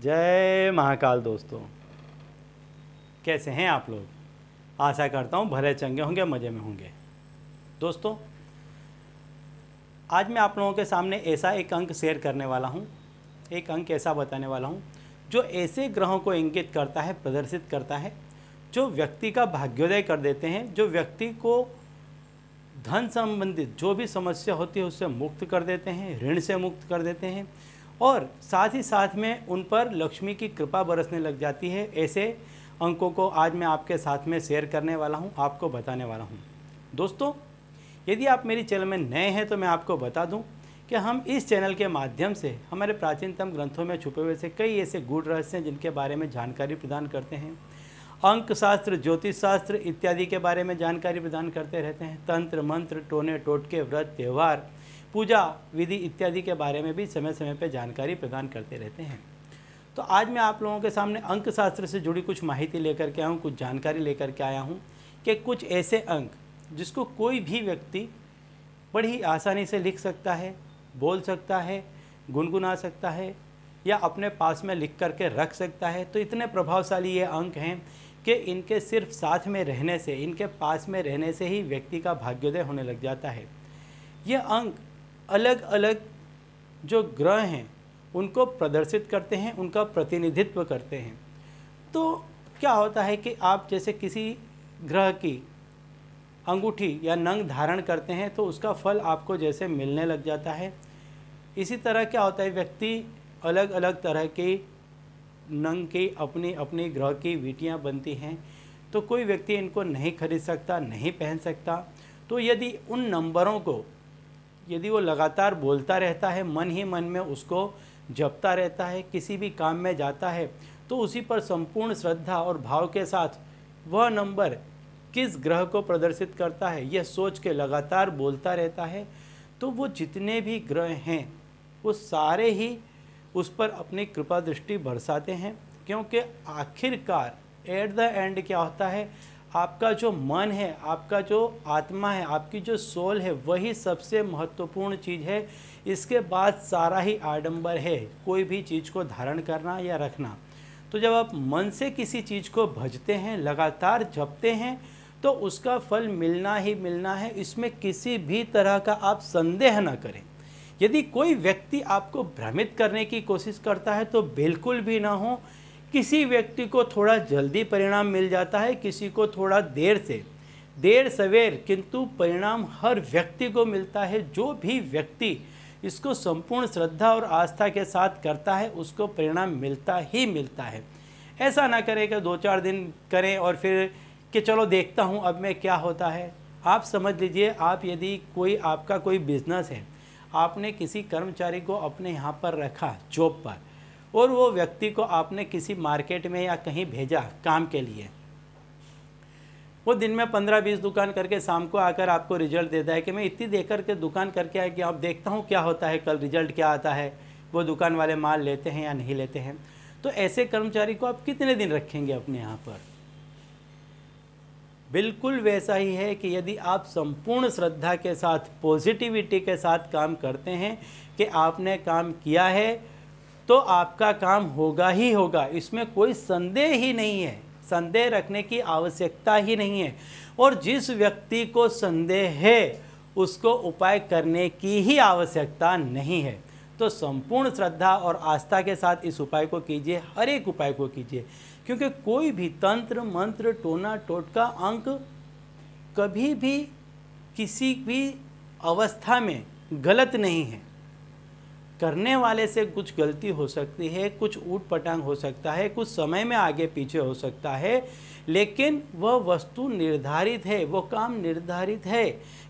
जय महाकाल दोस्तों कैसे हैं आप लोग आशा करता हूँ भले चंगे होंगे मज़े में होंगे दोस्तों आज मैं आप लोगों के सामने ऐसा एक अंक शेयर करने वाला हूँ एक अंक ऐसा बताने वाला हूँ जो ऐसे ग्रहों को इंगित करता है प्रदर्शित करता है जो व्यक्ति का भाग्योदय कर देते हैं जो व्यक्ति को धन संबंधित जो भी समस्या होती है उससे मुक्त कर देते हैं ऋण से मुक्त कर देते हैं और साथ ही साथ में उन पर लक्ष्मी की कृपा बरसने लग जाती है ऐसे अंकों को आज मैं आपके साथ में शेयर करने वाला हूँ आपको बताने वाला हूँ दोस्तों यदि आप मेरी चैनल में नए हैं तो मैं आपको बता दूँ कि हम इस चैनल के माध्यम से हमारे प्राचीनतम ग्रंथों में छुपे हुए से कई ऐसे गूढ़ रहस्य हैं जिनके बारे में जानकारी प्रदान करते हैं अंक शास्त्र ज्योतिष शास्त्र इत्यादि के बारे में जानकारी प्रदान करते रहते हैं तंत्र मंत्र टोने टोटके व्रत त्यौहार पूजा विधि इत्यादि के बारे में भी समय समय पर जानकारी प्रदान करते रहते हैं तो आज मैं आप लोगों के सामने अंक शास्त्र से जुड़ी कुछ माहिती लेकर के आया हूँ कुछ जानकारी लेकर के आया हूँ कि कुछ ऐसे अंक जिसको कोई भी व्यक्ति बड़ी आसानी से लिख सकता है बोल सकता है गुनगुना सकता है या अपने पास में लिख करके रख सकता है तो इतने प्रभावशाली ये अंक हैं कि इनके सिर्फ साथ में रहने से इनके पास में रहने से ही व्यक्ति का भाग्योदय होने लग जाता है ये अंक अलग अलग जो ग्रह हैं उनको प्रदर्शित करते हैं उनका प्रतिनिधित्व करते हैं तो क्या होता है कि आप जैसे किसी ग्रह की अंगूठी या नंग धारण करते हैं तो उसका फल आपको जैसे मिलने लग जाता है इसी तरह क्या होता है व्यक्ति अलग अलग तरह के नंग की अपनी अपनी ग्रह की वीटियाँ बनती हैं तो कोई व्यक्ति इनको नहीं खरीद सकता नहीं पहन सकता तो यदि उन नंबरों को यदि वो लगातार बोलता रहता है मन ही मन में उसको जपता रहता है किसी भी काम में जाता है तो उसी पर संपूर्ण श्रद्धा और भाव के साथ वह नंबर किस ग्रह को प्रदर्शित करता है यह सोच के लगातार बोलता रहता है तो वो जितने भी ग्रह हैं वो सारे ही उस पर अपनी कृपा दृष्टि बरसाते हैं क्योंकि आखिरकार एट द एंड क्या होता है आपका जो मन है आपका जो आत्मा है आपकी जो सोल है वही सबसे महत्वपूर्ण चीज़ है इसके बाद सारा ही आडंबर है कोई भी चीज़ को धारण करना या रखना तो जब आप मन से किसी चीज़ को भजते हैं लगातार जपते हैं तो उसका फल मिलना ही मिलना है इसमें किसी भी तरह का आप संदेह ना करें यदि कोई व्यक्ति आपको भ्रमित करने की कोशिश करता है तो बिल्कुल भी ना हो किसी व्यक्ति को थोड़ा जल्दी परिणाम मिल जाता है किसी को थोड़ा देर से देर सवेर किंतु परिणाम हर व्यक्ति को मिलता है जो भी व्यक्ति इसको संपूर्ण श्रद्धा और आस्था के साथ करता है उसको परिणाम मिलता ही मिलता है ऐसा ना करें कि दो चार दिन करें और फिर कि चलो देखता हूँ अब मैं क्या होता है आप समझ लीजिए आप यदि कोई आपका कोई बिजनेस है आपने किसी कर्मचारी को अपने यहाँ पर रखा जॉब पर और वो व्यक्ति को आपने किसी मार्केट में या कहीं भेजा काम के लिए वो दिन में पंद्रह बीस दुकान करके शाम को आकर आपको रिजल्ट देता है कि मैं इतनी देख के दुकान करके आया कि आप देखता हूँ क्या होता है कल रिजल्ट क्या आता है वो दुकान वाले माल लेते हैं या नहीं लेते हैं तो ऐसे कर्मचारी को आप कितने दिन रखेंगे अपने यहाँ पर बिल्कुल वैसा ही है कि यदि आप संपूर्ण श्रद्धा के साथ पॉजिटिविटी के साथ काम करते हैं कि आपने काम किया है तो आपका काम होगा ही होगा इसमें कोई संदेह ही नहीं है संदेह रखने की आवश्यकता ही नहीं है और जिस व्यक्ति को संदेह है उसको उपाय करने की ही आवश्यकता नहीं है तो संपूर्ण श्रद्धा और आस्था के साथ इस उपाय को कीजिए हर एक उपाय को कीजिए क्योंकि कोई भी तंत्र मंत्र टोना टोटका अंक कभी भी किसी भी अवस्था में गलत नहीं है करने वाले से कुछ गलती हो सकती है कुछ ऊट पटांग हो सकता है कुछ समय में आगे पीछे हो सकता है लेकिन वह वस्तु निर्धारित है वो काम निर्धारित है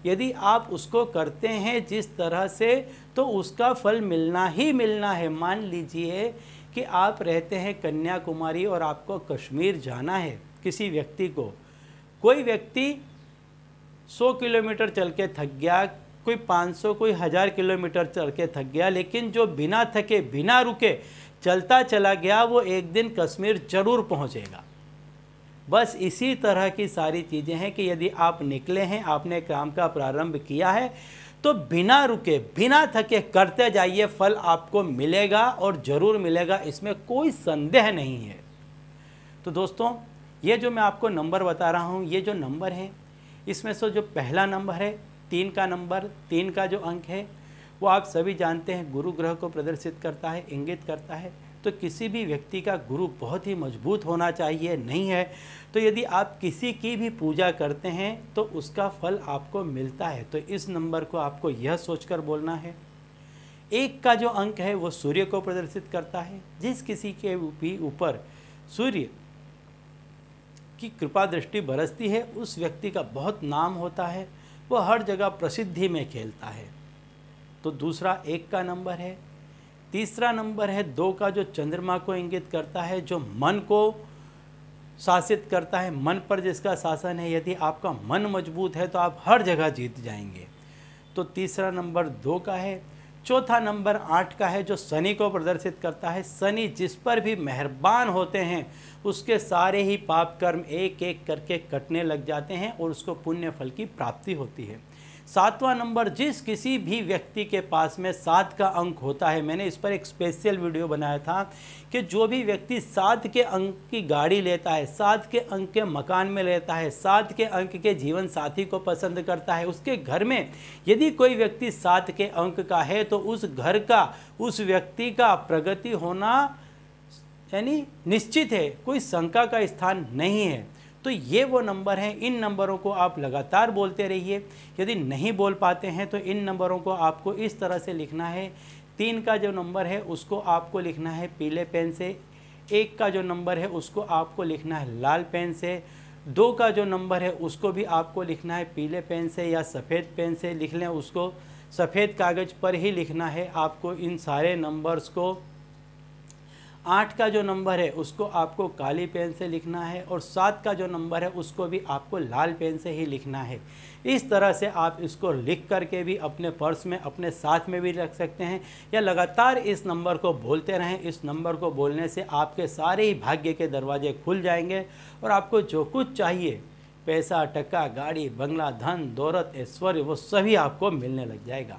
यदि आप उसको करते हैं जिस तरह से तो उसका फल मिलना ही मिलना है मान लीजिए कि आप रहते हैं कन्याकुमारी और आपको कश्मीर जाना है किसी व्यक्ति को कोई व्यक्ति 100 किलोमीटर चल के थक गया कोई 500 कोई हज़ार किलोमीटर चल के थक गया लेकिन जो बिना थके बिना रुके चलता चला गया वो एक दिन कश्मीर ज़रूर पहुँचेगा बस इसी तरह की सारी चीज़ें हैं कि यदि आप निकले हैं आपने काम का प्रारंभ किया है तो बिना रुके बिना थके करते जाइए फल आपको मिलेगा और ज़रूर मिलेगा इसमें कोई संदेह नहीं है तो दोस्तों ये जो मैं आपको नंबर बता रहा हूँ ये जो नंबर है इसमें से जो पहला नंबर है तीन का नंबर तीन का जो अंक है वो आप सभी जानते हैं गुरु ग्रह को प्रदर्शित करता है इंगित करता है तो किसी भी व्यक्ति का गुरु बहुत ही मजबूत होना चाहिए नहीं है तो यदि आप किसी की भी पूजा करते हैं तो उसका फल आपको मिलता है तो इस नंबर को आपको यह सोचकर बोलना है एक का जो अंक है वो सूर्य को प्रदर्शित करता है जिस किसी के भी ऊपर सूर्य की कृपा दृष्टि बरसती है उस व्यक्ति का बहुत नाम होता है वो हर जगह प्रसिद्धि में खेलता है तो दूसरा एक का नंबर है तीसरा नंबर है दो का जो चंद्रमा को इंगित करता है जो मन को शासित करता है मन पर जिसका शासन है यदि आपका मन मजबूत है तो आप हर जगह जीत जाएंगे तो तीसरा नंबर दो का है चौथा नंबर आठ का है जो शनि को प्रदर्शित करता है शनि जिस पर भी मेहरबान होते हैं उसके सारे ही पाप कर्म एक एक करके कटने लग जाते हैं और उसको पुण्य फल की प्राप्ति होती है सातवां नंबर जिस किसी भी व्यक्ति के पास में सात का अंक होता है मैंने इस पर एक स्पेशल वीडियो बनाया था कि जो भी व्यक्ति सात के अंक की गाड़ी लेता है सात के अंक के मकान में लेता है सात के अंक के जीवन साथी को पसंद करता है उसके घर में यदि कोई व्यक्ति सात के अंक का है तो उस घर का उस व्यक्ति का प्रगति होना यानी निश्चित है कोई शंका का स्थान नहीं है तो ये वो नंबर हैं इन नंबरों को आप लगातार बोलते रहिए यदि नहीं बोल पाते हैं तो इन नंबरों को आपको इस तरह से लिखना है तीन का जो नंबर है उसको आपको लिखना है पीले पेन से एक का जो नंबर है उसको आपको लिखना है लाल पेन से दो का जो नंबर है उसको भी आपको लिखना है पीले पेन से या सफ़ेद पेन से लिख लें उसको सफ़ेद कागज़ पर ही लिखना है आपको इन सारे नंबर्स को आठ का जो नंबर है उसको आपको काली पेन से लिखना है और सात का जो नंबर है उसको भी आपको लाल पेन से ही लिखना है इस तरह से आप इसको लिख करके भी अपने पर्स में अपने साथ में भी रख सकते हैं या लगातार इस नंबर को बोलते रहें इस नंबर को बोलने से आपके सारे ही भाग्य के दरवाजे खुल जाएंगे और आपको जो कुछ चाहिए पैसा टका गाड़ी बंगला धन दौलत ऐश्वर्य वो सभी आपको मिलने लग जाएगा